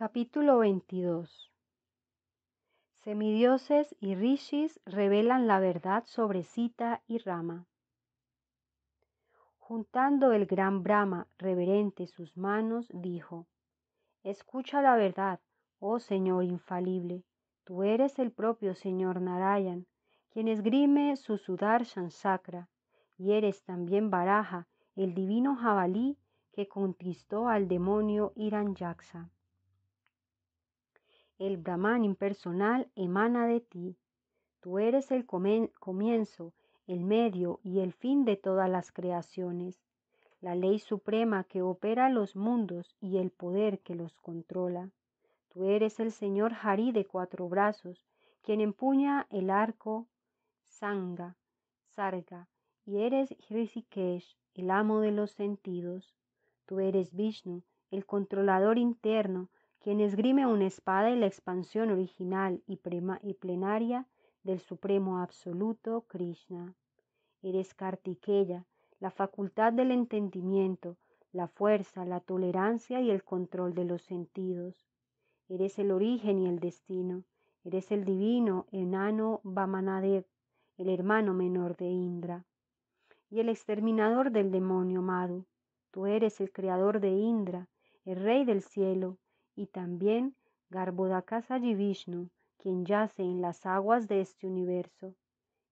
Capítulo 22 Semidioses y rishis revelan la verdad sobre Sita y Rama. Juntando el gran Brahma reverente sus manos, dijo, Escucha la verdad, oh Señor infalible, tú eres el propio Señor Narayan, quien esgrime su sudar Sakra, y eres también Baraja, el divino jabalí que conquistó al demonio Iranyaksa. El Brahman impersonal emana de ti. Tú eres el comienzo, el medio y el fin de todas las creaciones, la ley suprema que opera los mundos y el poder que los controla. Tú eres el Señor Hari de cuatro brazos, quien empuña el arco Sanga, Sarga, y eres Hrishikesh, el amo de los sentidos. Tú eres Vishnu, el controlador interno quien esgrime una espada y la expansión original y, y plenaria del Supremo Absoluto Krishna. Eres Kartikeya, la facultad del entendimiento, la fuerza, la tolerancia y el control de los sentidos. Eres el origen y el destino. Eres el divino enano Vamanadev, el hermano menor de Indra. Y el exterminador del demonio Madhu. Tú eres el creador de Indra, el rey del cielo, y también Garbhodakasa Vishnu, quien yace en las aguas de este universo.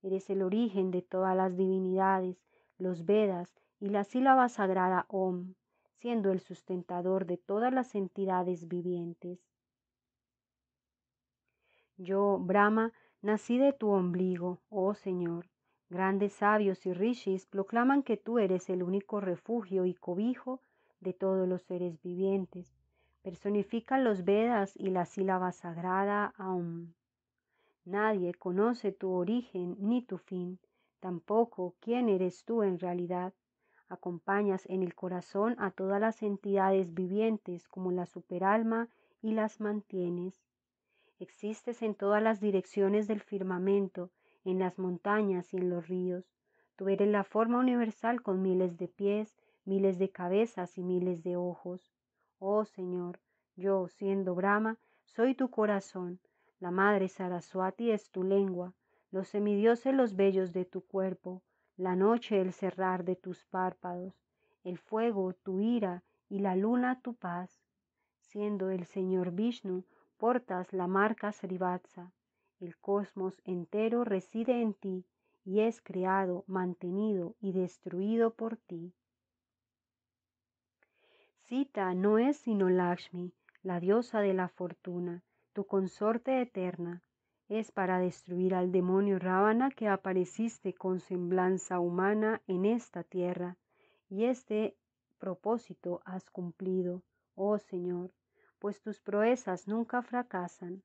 Eres el origen de todas las divinidades, los Vedas y la sílaba sagrada Om, siendo el sustentador de todas las entidades vivientes. Yo, Brahma, nací de tu ombligo, oh Señor. Grandes sabios y rishis proclaman que tú eres el único refugio y cobijo de todos los seres vivientes Personifica los Vedas y la sílaba sagrada Aum. Nadie conoce tu origen ni tu fin, tampoco quién eres tú en realidad. Acompañas en el corazón a todas las entidades vivientes como la superalma y las mantienes. Existes en todas las direcciones del firmamento, en las montañas y en los ríos. Tú eres la forma universal con miles de pies, miles de cabezas y miles de ojos. Oh Señor, yo, siendo Brahma, soy tu corazón, la madre Saraswati es tu lengua, los semidioses los bellos de tu cuerpo, la noche el cerrar de tus párpados, el fuego tu ira y la luna tu paz. Siendo el Señor Vishnu, portas la marca Srivatsa. El cosmos entero reside en ti y es creado, mantenido y destruido por ti. Sita no es sino Lakshmi, la diosa de la fortuna, tu consorte eterna, es para destruir al demonio Rábana que apareciste con semblanza humana en esta tierra, y este propósito has cumplido, oh Señor, pues tus proezas nunca fracasan.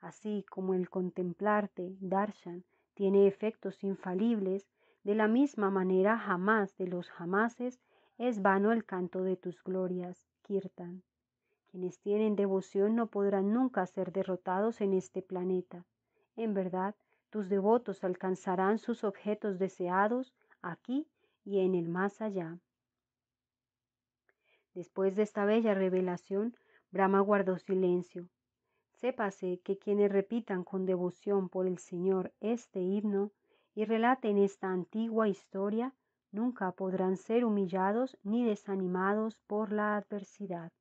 Así como el contemplarte, Darshan, tiene efectos infalibles, de la misma manera jamás de los jamases es vano el canto de tus glorias, Kirtan. Quienes tienen devoción no podrán nunca ser derrotados en este planeta. En verdad, tus devotos alcanzarán sus objetos deseados aquí y en el más allá. Después de esta bella revelación, Brahma guardó silencio. Sépase que quienes repitan con devoción por el Señor este himno y relaten esta antigua historia, nunca podrán ser humillados ni desanimados por la adversidad.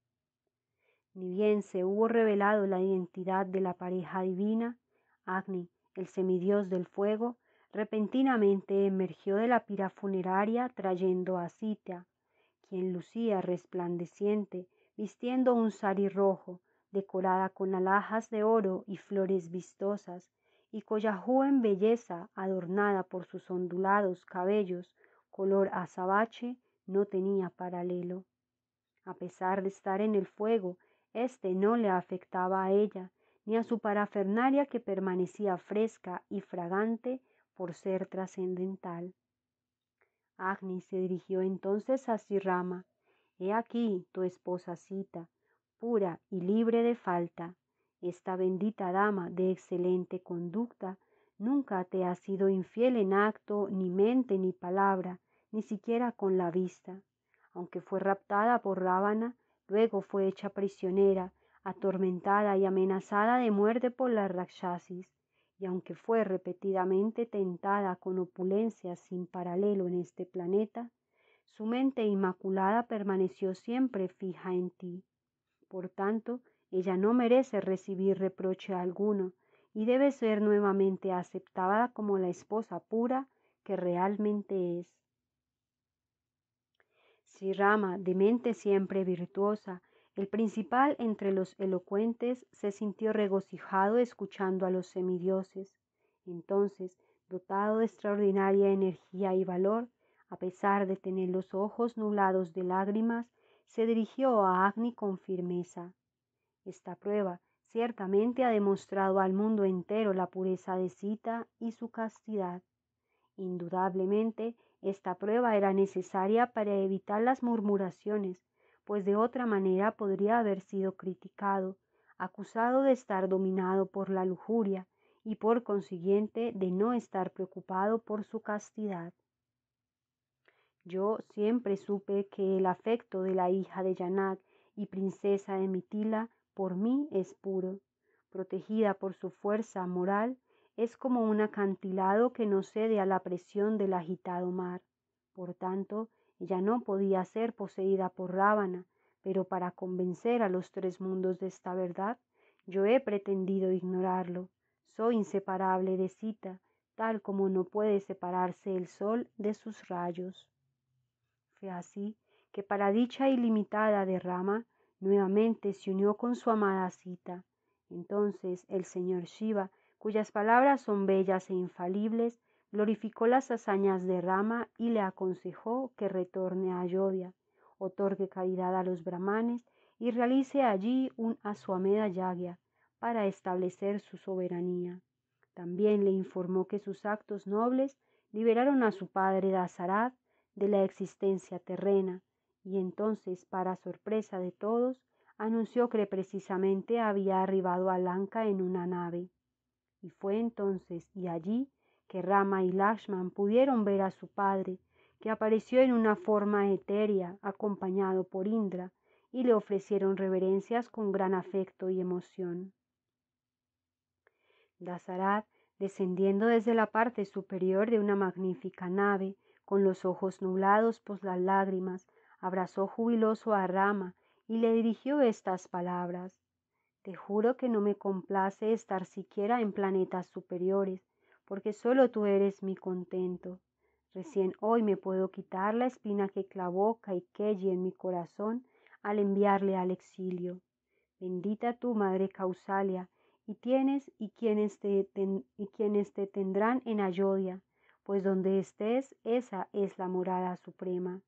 Ni bien se hubo revelado la identidad de la pareja divina, Agni, el semidios del fuego, repentinamente emergió de la pira funeraria trayendo a Sita, quien lucía resplandeciente, vistiendo un sari rojo, decorada con alhajas de oro y flores vistosas, y Collajú en belleza, adornada por sus ondulados cabellos, color azabache, no tenía paralelo. A pesar de estar en el fuego este no le afectaba a ella, ni a su parafernaria que permanecía fresca y fragante por ser trascendental. Agni se dirigió entonces a Sirrama. He aquí tu esposa cita, pura y libre de falta. Esta bendita dama de excelente conducta nunca te ha sido infiel en acto, ni mente, ni palabra, ni siquiera con la vista. Aunque fue raptada por Rábana, Luego fue hecha prisionera, atormentada y amenazada de muerte por las rakshasis, y aunque fue repetidamente tentada con opulencia sin paralelo en este planeta, su mente inmaculada permaneció siempre fija en ti. Por tanto, ella no merece recibir reproche alguno y debe ser nuevamente aceptada como la esposa pura que realmente es. Si Rama, de mente siempre virtuosa, el principal entre los elocuentes, se sintió regocijado escuchando a los semidioses. Entonces, dotado de extraordinaria energía y valor, a pesar de tener los ojos nublados de lágrimas, se dirigió a Agni con firmeza. Esta prueba ciertamente ha demostrado al mundo entero la pureza de Sita y su castidad. Indudablemente, esta prueba era necesaria para evitar las murmuraciones, pues de otra manera podría haber sido criticado, acusado de estar dominado por la lujuria y por consiguiente de no estar preocupado por su castidad. Yo siempre supe que el afecto de la hija de Yanak y princesa de Mitila por mí es puro. Protegida por su fuerza moral, es como un acantilado que no cede a la presión del agitado mar. Por tanto, ella no podía ser poseída por Rábana, pero para convencer a los tres mundos de esta verdad, yo he pretendido ignorarlo. Soy inseparable de Cita, tal como no puede separarse el sol de sus rayos. Fue así que para dicha ilimitada derrama, nuevamente se unió con su amada Sita. Entonces el señor Shiva cuyas palabras son bellas e infalibles, glorificó las hazañas de Rama y le aconsejó que retorne a Ayodhya, otorgue caridad a los brahmanes y realice allí un asuameda Yagya para establecer su soberanía. También le informó que sus actos nobles liberaron a su padre Dasarath de la existencia terrena, y entonces, para sorpresa de todos, anunció que precisamente había arribado a Lanka en una nave. Y fue entonces y allí que Rama y Lashman pudieron ver a su padre, que apareció en una forma etérea acompañado por Indra, y le ofrecieron reverencias con gran afecto y emoción. Dasarat, descendiendo desde la parte superior de una magnífica nave, con los ojos nublados por las lágrimas, abrazó jubiloso a Rama y le dirigió estas palabras. Te juro que no me complace estar siquiera en planetas superiores, porque solo tú eres mi contento. Mm. Recién hoy me puedo quitar la espina que clavó Kaikeyi en mi corazón al enviarle al exilio. Bendita tu madre Causalia, y tienes y quienes te, y quienes te tendrán en Ayodia, pues donde estés, esa es la morada suprema.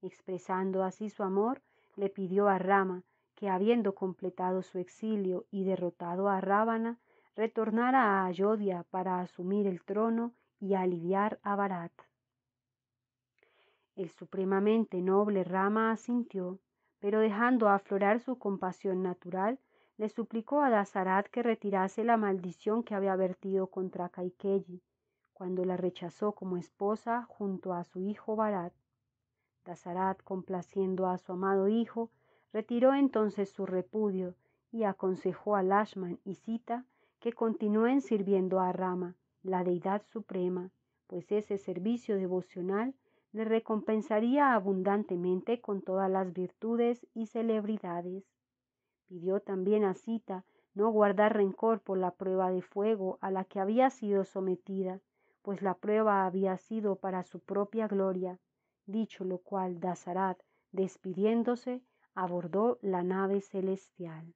Expresando así su amor, le pidió a Rama que habiendo completado su exilio y derrotado a Rábana, retornara a Ayodhya para asumir el trono y aliviar a Barat. El supremamente noble Rama asintió, pero dejando aflorar su compasión natural, le suplicó a Dazarat que retirase la maldición que había vertido contra Kaikeyi, cuando la rechazó como esposa junto a su hijo Barat. Dazarat, complaciendo a su amado hijo, Retiró entonces su repudio y aconsejó a Lashman y Sita que continúen sirviendo a Rama, la deidad suprema, pues ese servicio devocional le recompensaría abundantemente con todas las virtudes y celebridades. Pidió también a Sita no guardar rencor por la prueba de fuego a la que había sido sometida, pues la prueba había sido para su propia gloria. Dicho lo cual, Dasarat, despidiéndose, abordó la nave celestial.